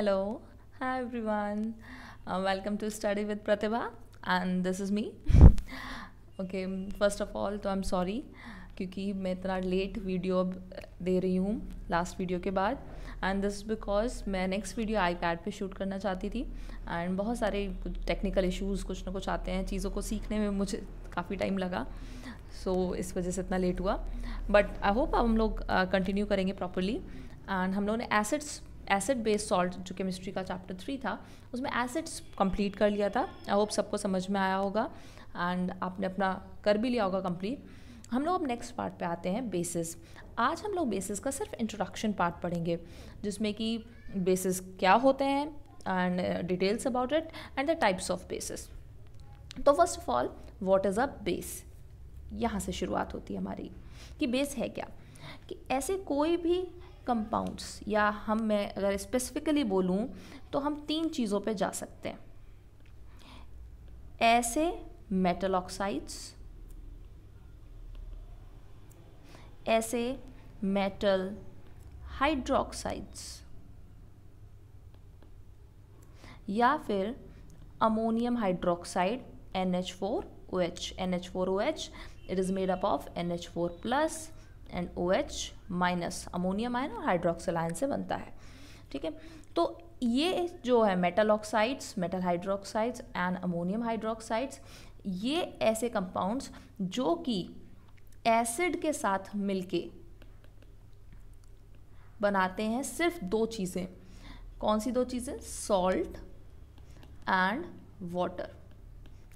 hello hi everyone welcome to study with Pratibha and this is me okay first of all तो I am sorry क्योंकि मैं इतना late video अब दे रही हूँ लास्ट वीडियो के बाद एंड दिस बिकॉज मैं नेक्स्ट वीडियो आई पैड पर शूट करना चाहती थी एंड बहुत सारे टेक्निकल इशूज़ कुछ ना कुछ आते हैं चीज़ों को सीखने में मुझे काफ़ी टाइम लगा सो so, इस वजह से इतना लेट हुआ बट आई होप अब हम लोग कंटिन्यू uh, करेंगे प्रॉपरली एंड हम लोगों ने एसेट्स एसिड बेस्ड सॉल्ट जो केमिस्ट्री का चैप्टर थ्री था उसमें एसिड्स कंप्लीट कर लिया था आई होप सबको समझ में आया होगा एंड आपने अपना कर भी लिया होगा कंप्लीट हम लोग अब नेक्स्ट पार्ट पे आते हैं बेसिस आज हम लोग बेसिस का सिर्फ इंट्रोडक्शन पार्ट पढ़ेंगे जिसमें कि बेसिस क्या होते हैं and details about it and the types of bases तो first of all what is a base यहाँ से शुरुआत होती है हमारी कि बेस है क्या कि ऐसे कोई भी कंपाउंड्स या हम मैं अगर स्पेसिफिकली बोलूँ तो हम तीन चीज़ों पे जा सकते हैं ऐसे मेटल ऑक्साइड्स ऐसे मेटल हाइड्रोक्साइड्स या फिर ammonium hydroxide N H four O H N H four O H it is made up of N H four plus and O H minus ammonium ion और hydroxyl ion से बनता है ठीक है तो ये जो है metal oxides metal hydroxides and ammonium hydroxides ये ऐसे कंपाउंड्स जो कि एसिड के साथ मिलके बनाते हैं सिर्फ दो चीज़ें कौन सी दो चीज़ें सॉल्ट एंड वाटर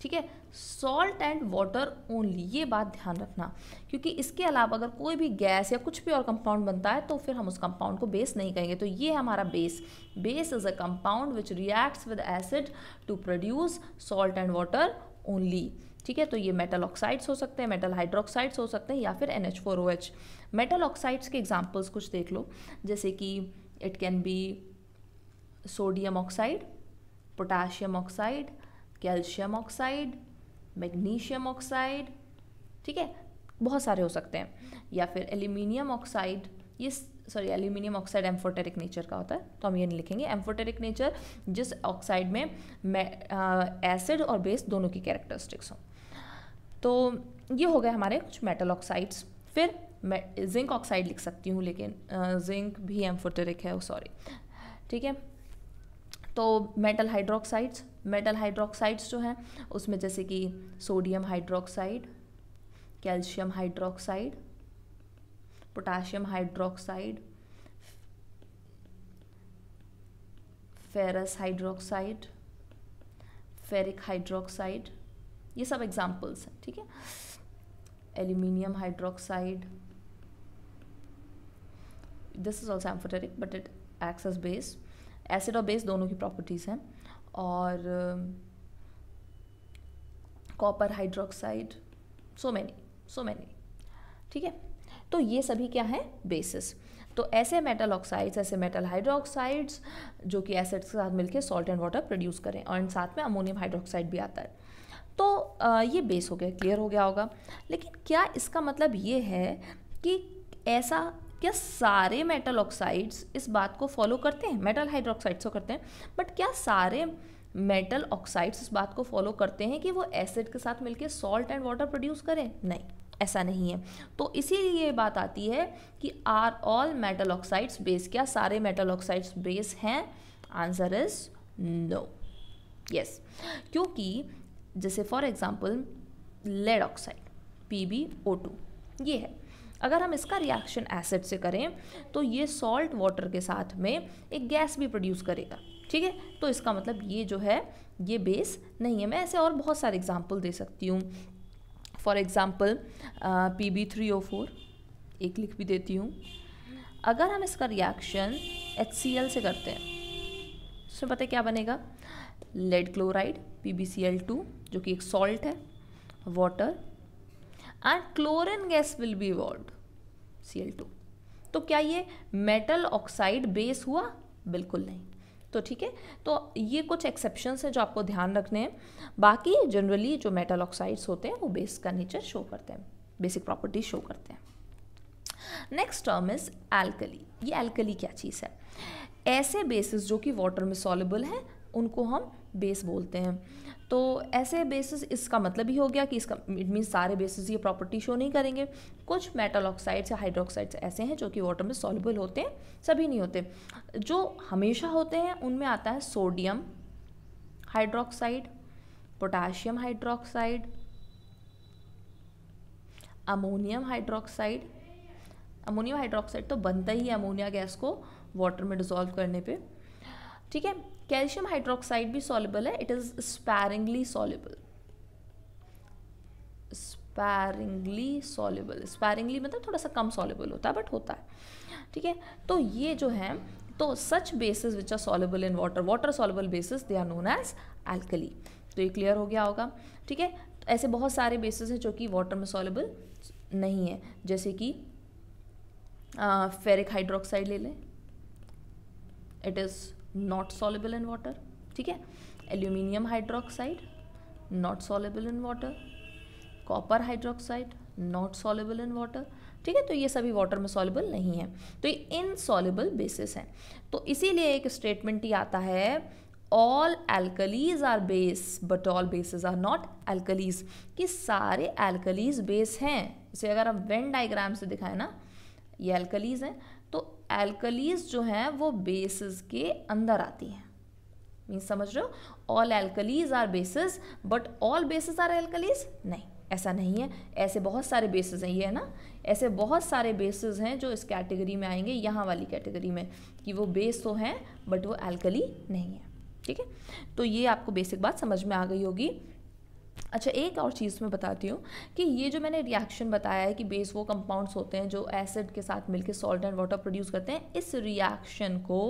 ठीक है सॉल्ट एंड वाटर ओनली ये बात ध्यान रखना क्योंकि इसके अलावा अगर कोई भी गैस या कुछ भी और कंपाउंड बनता है तो फिर हम उस कंपाउंड को बेस नहीं कहेंगे तो ये हमारा base base is a compound which reacts with acid to produce salt and water only ठीक है तो ये मेटल ऑक्साइड्स हो सकते हैं मेटल हाइड्रोक्साइड्स हो सकते हैं या फिर N H four O H metal oxides के एग्जाम्पल्स कुछ देख लो जैसे कि it can be sodium oxide potassium oxide calcium oxide magnesium oxide ठीक है बहुत सारे हो सकते हैं या फिर एल्यूमिनियम ऑक्साइड ये sorry aluminium oxide amphoteric nature का होता है तो हम ये नहीं लिखेंगे एम्फोटेरिक नेचर जिस ऑक्साइड में एसिड और बेस दोनों की कैरेक्टरिस्टिक्स हों तो ये हो गए हमारे कुछ मेटल ऑक्साइड्स फिर मैं जिंक ऑक्साइड लिख सकती हूँ लेकिन जिंक भी एम्फोटेरिक है सॉरी ठीक है तो मेटल हाइड्रोक्साइड्स मेटल हाइड्रोक्साइड्स जो हैं उसमें जैसे कि sodium hydroxide calcium hydroxide potassium hydroxide ferrous hydroxide ferric hydroxide ये सब एग्जाम्पल्स हैं ठीक है aluminium hydroxide this is also amphoteric but it acts as base acid और बेस दोनों की प्रॉपर्टीज़ हैं और copper hydroxide so many so many ठीक है तो ये सभी क्या है बेसिस तो ऐसे मेटल ऑक्साइड्स ऐसे मेटल हाइड्रोक्साइड्स जो कि एसिड्स के साथ मिलकर सॉल्ट एंड वाटर प्रोड्यूस करें और साथ में अमोनियम हाइड्रोक्साइड भी आता है तो ये बेस हो गया क्लियर हो गया होगा लेकिन क्या इसका मतलब ये है कि ऐसा क्या सारे मेटल ऑक्साइड्स इस बात को फॉलो करते हैं मेटल हाइड्रोक्साइड्स को करते हैं बट क्या सारे मेटल ऑक्साइड्स इस बात को फॉलो करते हैं कि वो एसिड के साथ मिलकर सॉल्ट एंड वाटर प्रोड्यूस करें नहीं ऐसा नहीं है तो इसीलिए बात आती है कि are all metal oxides base क्या सारे मेटल ऑक्साइड्स बेस हैं आंसर इज नो यस क्योंकि जैसे for example lead oxide P B O two ये है अगर हम इसका रिएक्शन एसिड से करें तो ये सॉल्ट वाटर के साथ में एक गैस भी प्रोड्यूस करेगा ठीक है तो इसका मतलब ये जो है ये बेस नहीं है मैं ऐसे और बहुत सारे एग्जाम्पल दे सकती हूँ for example P B three O four एक लिख भी देती हूँ अगर हम इसका रिएक्शन एच सी एल से करते हैं इसमें पता है क्या बनेगा lead chloride P B C L two जो कि एक सॉल्ट है water and chlorine gas will be evolve see तो क्या ये मेटल ऑक्साइड बेस हुआ बिल्कुल नहीं तो ठीक है तो ये कुछ एक्सेप्शन हैं जो आपको ध्यान रखने हैं बाकी जनरली जो मेटल ऑक्साइड्स होते हैं वो बेस का नेचर शो करते हैं बेसिक प्रॉपर्टी शो करते हैं नेक्स्ट टर्म इज एल्कली ये एल्कली क्या चीज़ है ऐसे बेसिस जो कि वाटर में सॉलेबल हैं उनको हम बेस बोलते हैं तो ऐसे बेसिस इसका मतलब ही हो गया कि इसका इट मीन सारे बेसिस ये प्रॉपर्टी शो नहीं करेंगे कुछ मेटल ऑक्साइड्स या हाइड्रोक्साइड्स ऐसे हैं जो कि वाटर में सॉल्युबल होते हैं सभी नहीं होते जो हमेशा होते हैं उनमें आता है sodium hydroxide potassium hydroxide ammonium hydroxide ammonium hydroxide तो बनता ही है अमोनिया गैस को वाटर में डिजोल्व करने पे ठीक है कैल्शियम हाइड्रोक्साइड भी सॉलेबल है it is sparingly soluble sparingly soluble sparingly मतलब थोड़ा सा कम सॉलेबल होता है बट होता है ठीक है तो ये जो है तो such bases which are soluble in water water soluble bases they are known as alkali तो ये क्लियर हो गया होगा ठीक है तो ऐसे बहुत सारे बेसिस हैं जो कि वाटर में सॉलेबल नहीं है जैसे कि फेरिक हाइड्रोक्साइड ले लें it is not soluble in water ठीक है aluminium hydroxide not soluble in water copper hydroxide not soluble in water ठीक है तो ये सभी वाटर में सॉलेबल नहीं है तो ये इनसॉलेबल बेसिस हैं तो इसीलिए एक स्टेटमेंट ही आता है all alkalis are base but all bases are not alkalis कि सारे एल्कलीज बेस हैं इसे अगर आप वेन डाइग्राम से दिखाएं ना ये एल्कलीज हैं तो एल्कलीज जो हैं वो बेसिस के अंदर आती हैं मीन समझ रहे हो all alkalis are bases but all bases are alkalis नहीं ऐसा नहीं है ऐसे बहुत सारे बेसिस हैं ये है ना ऐसे बहुत सारे बेसिस हैं जो इस कैटेगरी में आएंगे यहाँ वाली कैटेगरी में कि वो बेस तो हैं बट वो एल्कली नहीं है ठीक है तो ये आपको बेसिक बात समझ में आ गई होगी अच्छा एक और चीज़ मैं बताती हूँ कि ये जो मैंने रिएक्शन बताया है कि बेस वो कंपाउंड्स होते हैं जो एसिड के साथ मिलके सॉल्ट एंड वाटर प्रोड्यूस करते हैं इस रिएक्शन को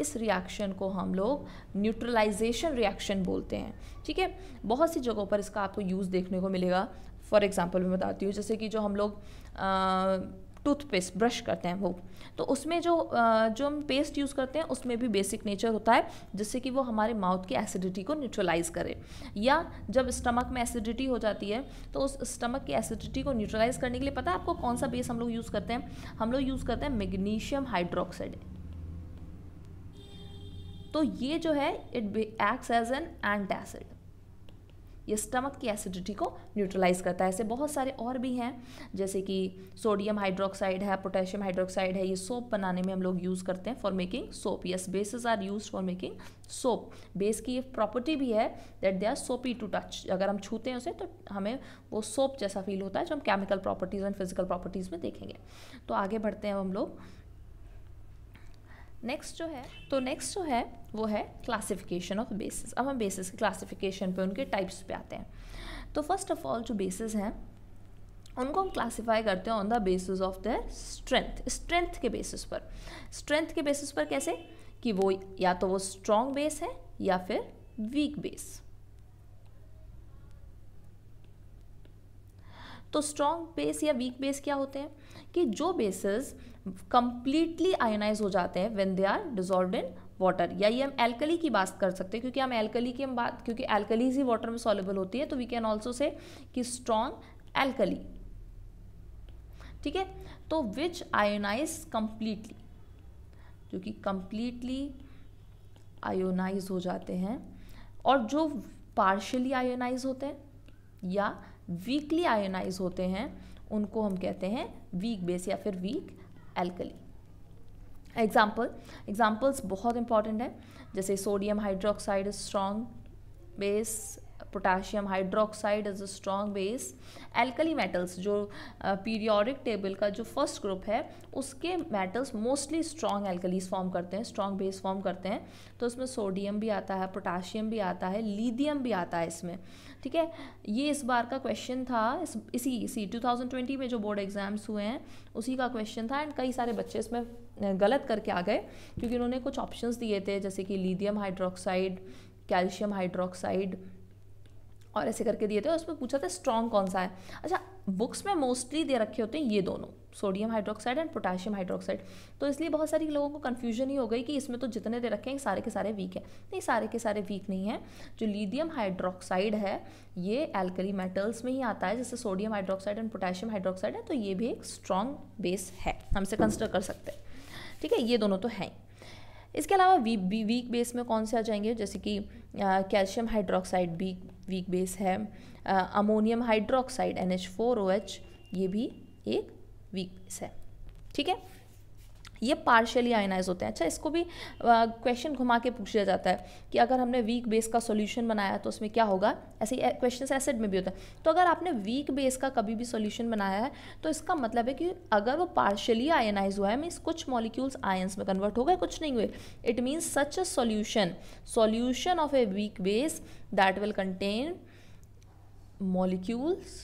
इस रिएक्शन को हम लोग न्यूट्रलाइजेशन रिएक्शन बोलते हैं ठीक है बहुत सी जगहों पर इसका आपको यूज़ देखने को मिलेगा फॉर एग्ज़ाम्पल मैं बताती हूँ जैसे कि जो हम लोग टूथपेस्ट ब्रश करते हैं वो तो उसमें जो जो हम पेस्ट यूज़ करते हैं उसमें भी बेसिक नेचर होता है जिससे कि वो हमारे माउथ की एसिडिटी को न्यूट्रलाइज करे या जब स्टमक में एसिडिटी हो जाती है तो उस स्टमक की एसिडिटी को न्यूट्रलाइज करने के लिए पता है आपको कौन सा बेस हम लोग यूज़ करते हैं हम लोग यूज़ करते हैं मैग्नीशियम हाइड्रोक्साइड तो ये जो है it acts as an antacid ये स्टमक की एसिडिटी को न्यूट्रलाइज करता है ऐसे बहुत सारे और भी हैं जैसे कि सोडियम हाइड्रोक्साइड है पोटेशियम हाइड्रोक्साइड है ये सोप बनाने में हम लोग यूज़ करते हैं for making soap yes bases are use for making soap base की ये प्रॉपर्टी भी है that they are soapy to touch अगर हम छूते हैं उसे तो हमें वो सोप जैसा फील होता है जो हम chemical properties and physical properties में देखेंगे तो आगे बढ़ते हैं हम लोग नेक्स्ट जो है तो नेक्स्ट जो है वो है क्लासिफिकेशन ऑफ बेसिस अब हम बेसिस के क्लासिफिकेशन पे उनके टाइप्स पे आते हैं तो फर्स्ट ऑफ ऑल जो बेसिस हैं उनको हम क्लासिफाई करते हैं on the basis of the strength strength के बेसिस पर स्ट्रेंथ के बेसिस पर कैसे कि वो या तो वो स्ट्रॉन्ग बेस है या फिर वीक बेस तो स्ट्रॉन्ग बेस या वीक बेस क्या होते हैं कि जो बेसिस कंप्लीटली आयोनाइज हो जाते हैं when they are dissolve in water या ये हम एल्कली की बात कर सकते हैं क्योंकि हम एल्कली की हम बात क्योंकि एल्कलीज ही वाटर में सॉलेबल होती है तो वी कैन ऑल्सो से कि स्ट्रॉन्ग एल्कली ठीक है तो विच आयोनाइज कंप्लीटली जो कि कंप्लीटली आयोनाइज हो जाते हैं और जो पार्शली आयोनाइज होते हैं या वीकली आयोनाइज होते हैं उनको हम कहते हैं वीक बेस या फिर वीक एल्कली एग्जाम्पल एग्जाम्पल्स बहुत इंपॉर्टेंट है जैसे sodium hydroxide strong base potassium hydroxide is a strong base alkali metals जो पीरियोडिक टेबल का जो फर्स्ट ग्रुप है उसके metals mostly strong alkalis form करते हैं स्ट्रॉन्ग बेस फॉर्म करते हैं तो उसमें सोडियम भी आता है पोटाशियम भी आता है लीदियम भी आता है इसमें ठीक है ये इस बार का क्वेश्चन था इस इसी इसी 2020 में जो बोर्ड एग्जाम्स हुए हैं उसी का क्वेश्चन था एंड कई सारे बच्चे इसमें गलत करके आ गए क्योंकि उन्होंने कुछ ऑप्शंस दिए थे जैसे कि लीदियम हाइड्रोक्साइड कैल्शियम हाइड्रोक्साइड और ऐसे करके दिए थे उसमें पूछा था स्ट्रॉन्ग कौन सा है अच्छा बुक्स में मोस्टली दे रखे होते हैं ये दोनों sodium hydroxide and potassium hydroxide तो इसलिए बहुत सारी लोगों को कन्फ्यूजन ही हो गई कि इसमें तो जितने दे रखे हैं सारे के सारे वीक है नहीं सारे के सारे वीक नहीं है जो लीडियम हाइड्रोक्साइड है ये एल्कली मेटल्स में ही आता है जैसे sodium hydroxide and potassium hydroxide है तो ये भी एक स्ट्रॉन्ग बेस है हम इसे कंसिडर कर सकते हैं ठीक है ये दोनों तो हैं इसके अलावा वीक वीक बेस में कौन से आ जाएंगे जैसे कि कैल्शियम हाइड्रोक्साइड भी वीक बेस है ammonium hydroxide N H four O H ये भी एक वीक बेस है ठीक है ये पार्शियली आयनाइज होते हैं अच्छा इसको भी क्वेश्चन घुमा के पूछ लिया जाता है कि अगर हमने वीक बेस का सोल्यूशन बनाया तो उसमें क्या होगा ऐसे क्वेश्चन एसिड में भी होता है तो अगर आपने वीक बेस का कभी भी सोल्यूशन बनाया है तो इसका मतलब है कि अगर वो पार्शियली आयनाइज हुआ है मीन्स कुछ मॉलिक्यूल्स आयन्स में कन्वर्ट हो गए कुछ नहीं हुए it means such a solution solution of a weak base that will contain molecules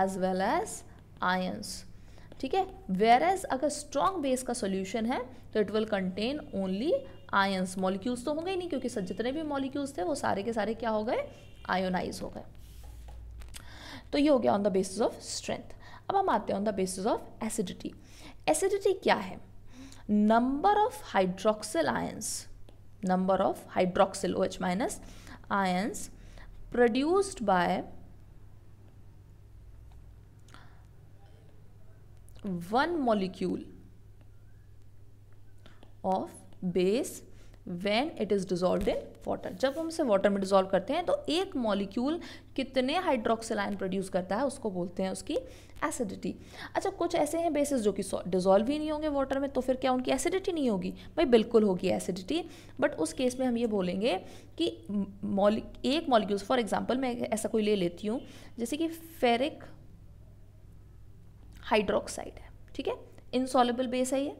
as well as ions ठीक है वेर एज अगर स्ट्रॉन्ग बेस का सोल्यूशन है तो it will contain only ions molecules तो होंगे ही नहीं क्योंकि जितने भी मॉलिक्यूल्स थे वो सारे के सारे क्या हो गए आयोनाइज हो गए तो ये हो गया on the basis of strength अब हम आते हैं on the basis of acidity acidity क्या है number of hydroxyl ions number of hydroxyl O H minus ions produced by one molecule of base when it is dissolve in water जब हम इसे water में डिजोल्व करते हैं तो एक मॉलिक्यूल कितने हाइड्रोक्सिलाइन प्रोड्यूस करता है उसको बोलते हैं उसकी एसिडिटी अच्छा कुछ ऐसे हैं बेसिस जो कि डिजोल्व ही नहीं होंगे वाटर में तो फिर क्या उनकी एसिडिटी नहीं होगी भाई बिल्कुल होगी एसिडिटी बट उस केस में हम ये बोलेंगे कि मॉलिक एक मॉलिक्यूल फॉर एग्जाम्पल मैं ऐसा कोई ले लेती हूँ जैसे कि फेरिक हाइड्रोक्साइड है ठीक है इनसॉलेबल बेस है ये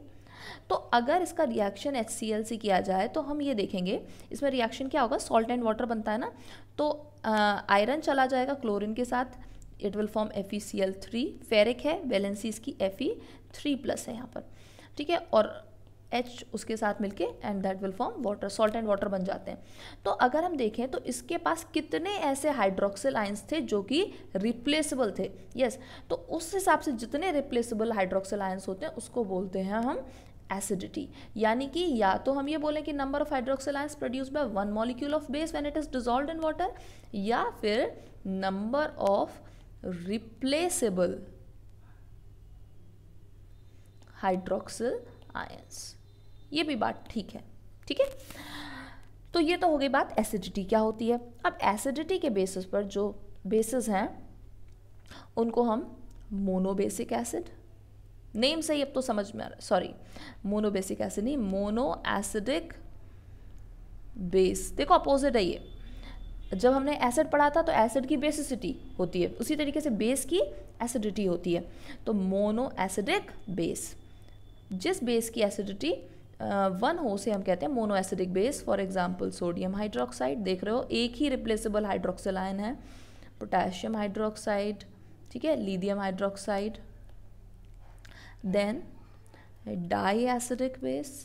तो अगर इसका रिएक्शन एच से किया जाए तो हम ये देखेंगे इसमें रिएक्शन क्या होगा सॉल्ट एंड वाटर बनता है ना तो आयरन चला जाएगा क्लोरिन के साथ it will form F E C L three ferric है वैलेंसी इसकी एफ ई थ्री प्लस है यहाँ पर ठीक है और एच उसके साथ मिलके and that will form water salt and water बन जाते हैं तो अगर हम देखें तो इसके पास कितने ऐसे हाइड्रोक्सिल आइंस थे जो कि रिप्लेसेबल थे यस yes, तो उस हिसाब से जितने रिप्लेसेबल हाइड्रोक्सिल आयंस होते हैं उसको बोलते हैं हम एसिडिटी यानी कि या तो हम ये बोलें कि number of hydroxyl ions produce by one molecule of base when it is dissolve in water या फिर number of replaceable hydroxyl ions ये भी बात ठीक है ठीक है तो ये तो हो गई बात एसिडिटी क्या होती है अब एसिडिटी के बेसिस पर जो बेसिस हैं उनको हम मोनोबेसिक एसिड नेम से ही अब तो समझ में आ रहा है सॉरी मोनोबेसिक एसिड नहीं मोनो एसिडिक बेस देखो अपोजिट है ये जब हमने एसिड पढ़ा था तो एसिड की बेसिसिटी होती है उसी तरीके से बेस की एसिडिटी होती है तो मोनो एसिडिक बेस जिस बेस की एसिडिटी वन हो से हम कहते हैं mono acidic base for example sodium hydroxide देख रहे हो एक ही रिप्लेसेबल हाइड्रोक्सिल आयन है पोटेशियम हाइड्रोक्साइड ठीक है lithium hydroxide then diacidic base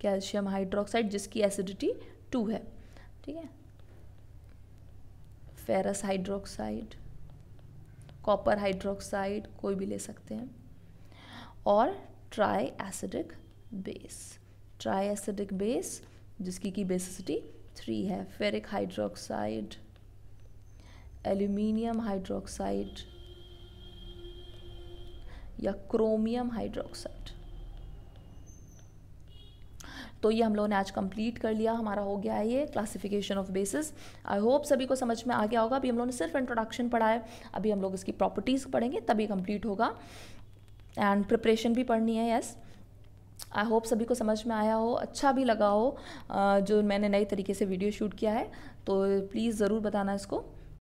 calcium hydroxide जिसकी एसिडिटी टू है ठीक है फेरस हाइड्रोक्साइड कॉपर हाइड्रोक्साइड कोई भी ले सकते हैं और triacidic base triacidic base जिसकी की बेसिसिटी थ्री है फेरिक हाइड्रोक्साइड एल्यूमिनियम हाइड्रोक्साइड या क्रोमियम हाइड्रोक्साइड तो ये हम लोगों ने आज कंप्लीट कर लिया हमारा हो गया है ये classification of bases I hope सभी को समझ में आ गया होगा अभी हम लोगों ने सिर्फ इंट्रोडक्शन पढ़ा है अभी हम लोग इसकी प्रॉपर्टीज़ पढ़ेंगे तभी कंप्लीट होगा एंड प्रिपरेशन भी पढ़नी है यस आई होप सभी को समझ में आया हो अच्छा भी लगा हो जो मैंने नए तरीके से वीडियो शूट किया है तो प्लीज़ ज़रूर बताना इसको